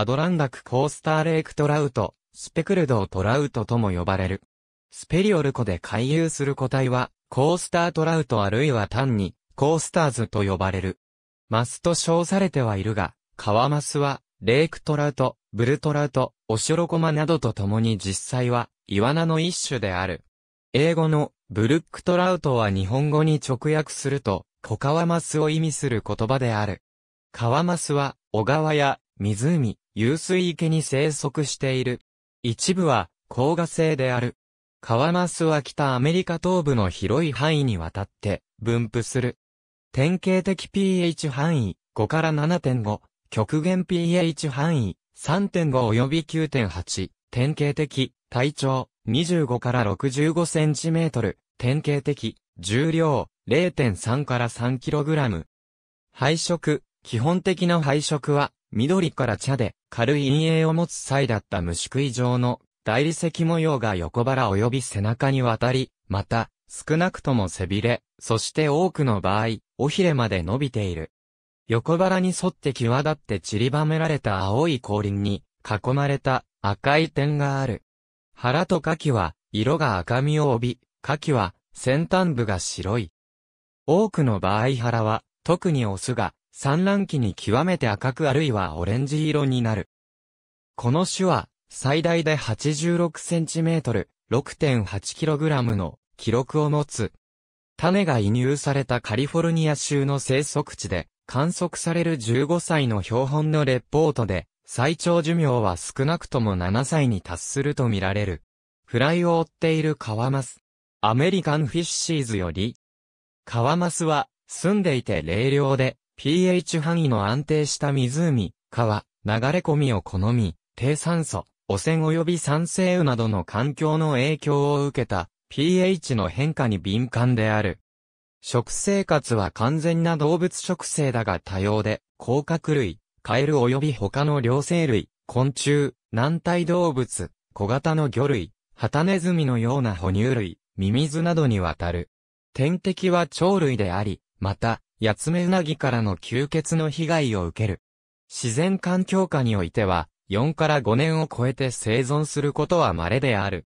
アドランダクコースターレイクトラウト、スペクルドートラウトとも呼ばれる。スペリオル湖で回遊する個体は、コースタートラウトあるいは単に、コースターズと呼ばれる。マスと称されてはいるが、カワマスは、レイクトラウト、ブルトラウト、オシロコマなどと共に実際は、イワナの一種である。英語の、ブルックトラウトは日本語に直訳すると、コカワマスを意味する言葉である。川マスは、小川や、湖、湧水池に生息している。一部は、高河性である。カワマスは北アメリカ東部の広い範囲にわたって、分布する。典型的 pH 範囲、5から7.5、極限 pH 範囲、3.5及び9.8、典型的、体長、25から65センチメートル、典型的、重量、0.3から 3kg。配色、基本的な配色は、緑から茶で軽い陰影を持つ際だった虫食い状の大理石模様が横腹及び背中に渡り、また、少なくとも背びれ、そして多くの場合、尾ひれまで伸びている。横腹に沿って際立って散りばめられた青い後輪に囲まれた赤い点がある。腹と牡蠣は色が赤みを帯び、牡蠣は先端部が白い。多くの場合腹は特にオスが産卵期に極めて赤くあるいはオレンジ色になる。この種は、最大で 86cm、6.8kg の記録を持つ。種が移入されたカリフォルニア州の生息地で、観測される15歳の標本のレポートで、最長寿命は少なくとも7歳に達するとみられる。フライを追っているカワマス。アメリカンフィッシーズより、カワマスは、住んでいて冷涼で、pH 範囲の安定した湖、川、流れ込みを好み、低酸素、汚染及び酸性雨などの環境の影響を受けた pH の変化に敏感である。食生活は完全な動物食性だが多様で、甲殻類、カエル及び他の両生類、昆虫、軟体動物、小型の魚類、ハタネズミのような哺乳類、ミミズなどにわたる。天敵は鳥類であり、また、ヤツメウナギからの吸血の被害を受ける。自然環境下においては、4から5年を超えて生存することは稀である。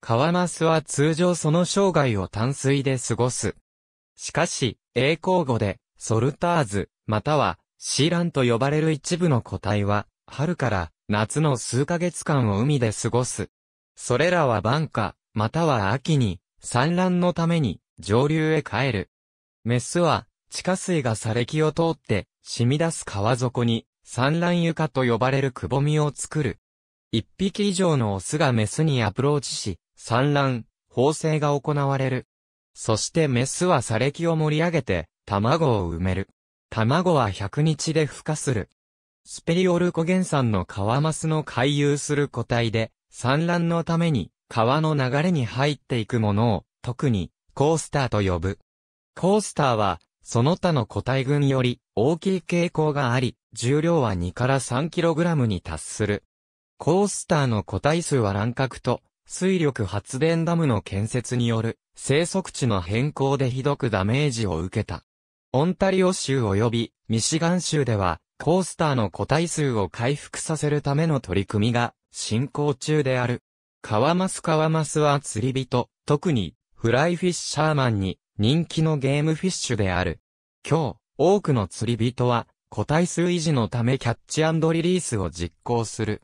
カワマスは通常その生涯を淡水で過ごす。しかし、栄光語で、ソルターズ、または、シーランと呼ばれる一部の個体は、春から夏の数ヶ月間を海で過ごす。それらは晩夏、または秋に、産卵のために、上流へ帰る。メスは、地下水が砂礫を通って染み出す川底に産卵床と呼ばれるくぼみを作る。一匹以上のオスがメスにアプローチし、産卵、放生が行われる。そしてメスは砂礫を盛り上げて卵を埋める。卵は100日で孵化する。スペリオルコ原産のカワマスの回遊する個体で、産卵のために川の流れに入っていくものを、特にコースターと呼ぶ。コースターはその他の個体群より大きい傾向があり、重量は2から 3kg に達する。コースターの個体数は乱獲と、水力発電ダムの建設による生息地の変更でひどくダメージを受けた。オンタリオ州及びミシガン州では、コースターの個体数を回復させるための取り組みが進行中である。カワマスカワマスは釣り人、特にフライフィッシャーマンに人気のゲームフィッシュである。今日、多くの釣り人は、個体数維持のためキャッチリリースを実行する。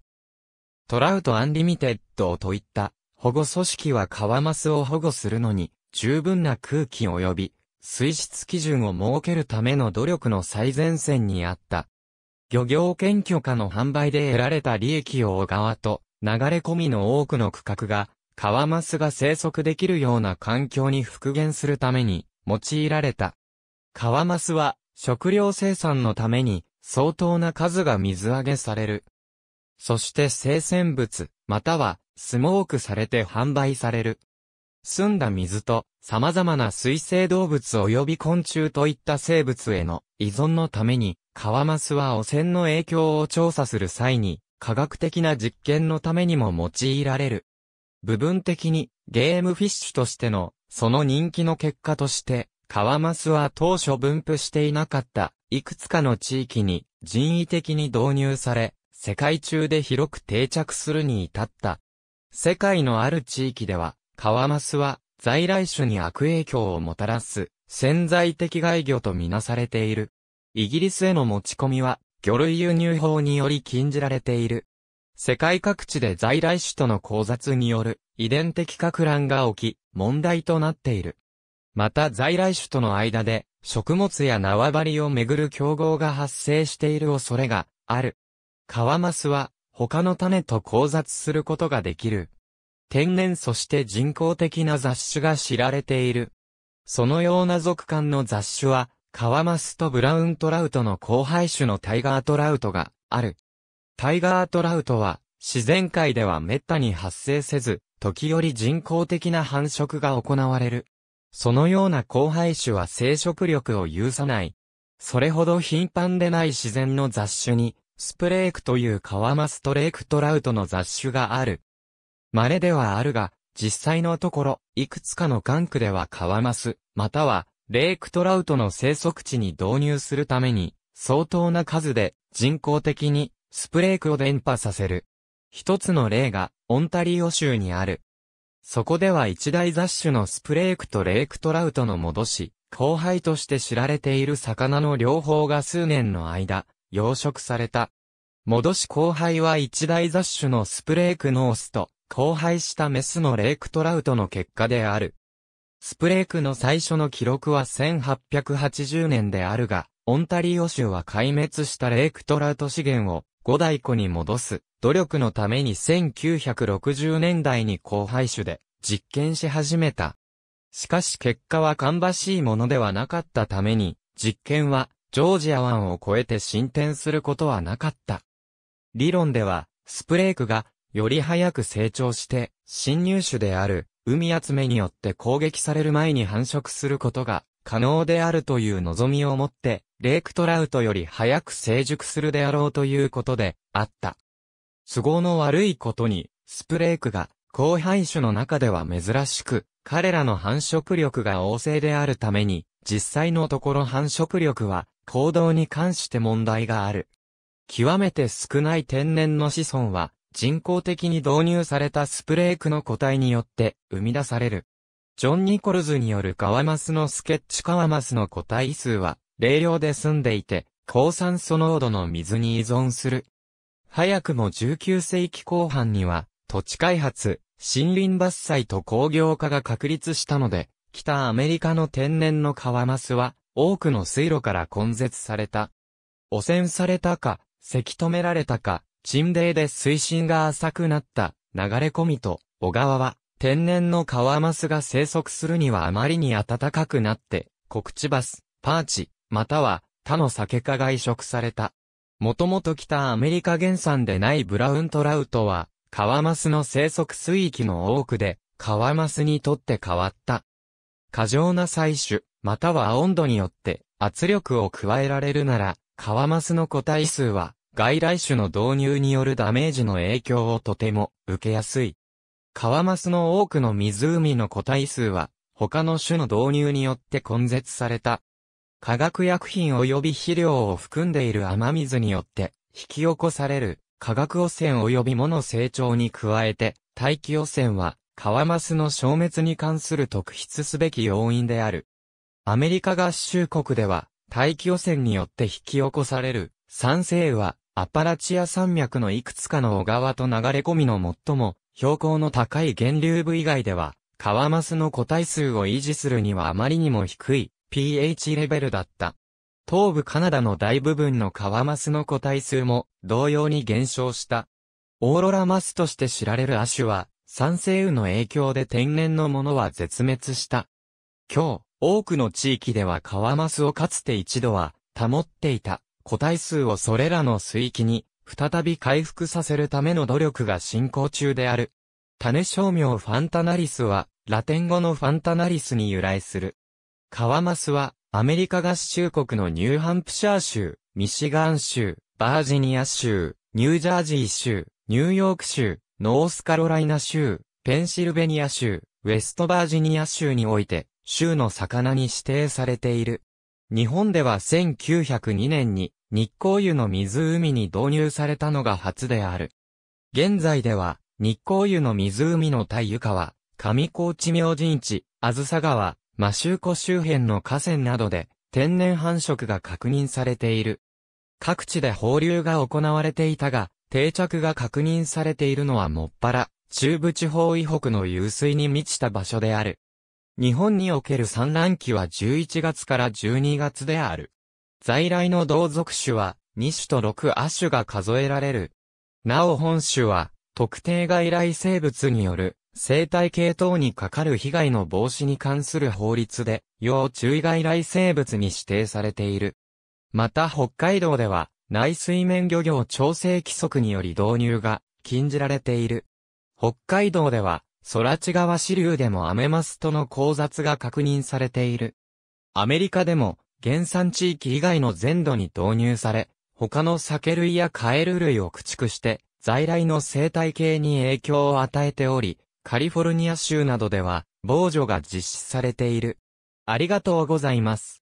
トラウトアンリミテッドといった保護組織はカワマスを保護するのに十分な空気及び水質基準を設けるための努力の最前線にあった。漁業研究家の販売で得られた利益を小川と流れ込みの多くの区画がカワマスが生息できるような環境に復元するために用いられた。カワマスは食料生産のために相当な数が水揚げされる。そして生鮮物、またはスモークされて販売される。澄んだ水と様々な水生動物及び昆虫といった生物への依存のために、カワマスは汚染の影響を調査する際に科学的な実験のためにも用いられる。部分的にゲームフィッシュとしてのその人気の結果として、カワマスは当初分布していなかったいくつかの地域に人為的に導入され、世界中で広く定着するに至った。世界のある地域では、カワマスは在来種に悪影響をもたらす潜在的外魚とみなされている。イギリスへの持ち込みは魚類輸入法により禁じられている。世界各地で在来種との交雑による遺伝的格乱が起き、問題となっている。また在来種との間で食物や縄張りをめぐる競合が発生している恐れがある。カワマスは他の種と交雑することができる。天然そして人工的な雑種が知られている。そのような属間の雑種は、カワマスとブラウントラウトの交配種のタイガートラウトがある。タイガートラウトは、自然界では滅多に発生せず、時折人工的な繁殖が行われる。そのような交配種は生殖力を有さない。それほど頻繁でない自然の雑種に、スプレークというカワマストレークトラウトの雑種がある。稀ではあるが、実際のところ、いくつかの管区ではカワマス、または、レークトラウトの生息地に導入するために、相当な数で人工的にスプレークを伝播させる。一つの例が、オンタリオ州にある。そこでは一大雑種のスプレークとレイクトラウトの戻し、後輩として知られている魚の両方が数年の間、養殖された。戻し後輩は一大雑種のスプレークのオスと、交配したメスのレイクトラウトの結果である。スプレークの最初の記録は1880年であるが、オンタリオ州は壊滅したレイクトラウト資源を五大湖に戻す努力のために1960年代に荒廃種で実験し始めた。しかし結果は芳しいものではなかったために、実験はジョージア湾を越えて進展することはなかった。理論では、スプレークがより早く成長して、侵入種である、海集めによって攻撃される前に繁殖することが可能であるという望みを持って、レイクトラウトより早く成熟するであろうということであった。都合の悪いことに、スプレークが後輩種の中では珍しく、彼らの繁殖力が旺盛であるために、実際のところ繁殖力は行動に関して問題がある。極めて少ない天然の子孫は人工的に導入されたスプレークの個体によって生み出される。ジョン・ニコルズによるカワマスのスケッチカワマスの個体数は冷涼で住んでいて、高酸素濃度の水に依存する。早くも19世紀後半には、土地開発、森林伐採と工業化が確立したので、北アメリカの天然の川マスは、多くの水路から根絶された。汚染されたか、せき止められたか、沈泥で水深が浅くなった流れ込みと、小川は、天然の川マスが生息するにはあまりに暖かくなって、コクチバス、パーチ、または他の酒かが移植された。もともと北アメリカ原産でないブラウントラウトは、カワマスの生息水域の多くで、カワマスにとって変わった。過剰な採取、または温度によって圧力を加えられるなら、カワマスの個体数は、外来種の導入によるダメージの影響をとても受けやすい。カワマスの多くの湖の個体数は、他の種の導入によって根絶された化学薬品及び肥料を含んでいる雨水によって引き起こされる化学汚染及び藻の成長に加えて大気汚染はカワマスの消滅に関する特筆すべき要因である。アメリカ合衆国では大気汚染によって引き起こされる酸性はアパラチア山脈のいくつかの小川と流れ込みの最も標高の高い源流部以外ではカワマスの個体数を維持するにはあまりにも低い pH レベルだった。東部カナダの大部分のカワマスの個体数も同様に減少した。オーロラマスとして知られる亜種は、酸性雨の影響で天然のものは絶滅した。今日、多くの地域ではカワマスをかつて一度は保っていた個体数をそれらの水域に再び回復させるための努力が進行中である。種商名ファンタナリスはラテン語のファンタナリスに由来する。カワマスは、アメリカ合衆国のニューハンプシャー州、ミシガン州、バージニア州、ニュージャージー州、ニューヨーク州、ノースカロライナ州、ペンシルベニア州、ウェストバージニア州において、州の魚に指定されている。日本では1902年に日光湯の湖に導入されたのが初である。現在では日光湯の湖の対湯川、上高地明神地、あずさ川、マシューコ周辺の河川などで天然繁殖が確認されている。各地で放流が行われていたが、定着が確認されているのはもっぱら、中部地方以北の湧水に満ちた場所である。日本における産卵期は11月から12月である。在来の同族種は2種と6亜種が数えられる。なお本種は特定外来生物による生態系等にかかる被害の防止に関する法律で、要注意外来生物に指定されている。また北海道では、内水面漁業調整規則により導入が禁じられている。北海道では、空地川支流でもアメマスとの交雑が確認されている。アメリカでも、原産地域以外の全土に導入され、他の酒類やカエル類を駆逐して、在来の生態系に影響を与えており、カリフォルニア州などでは、防除が実施されている。ありがとうございます。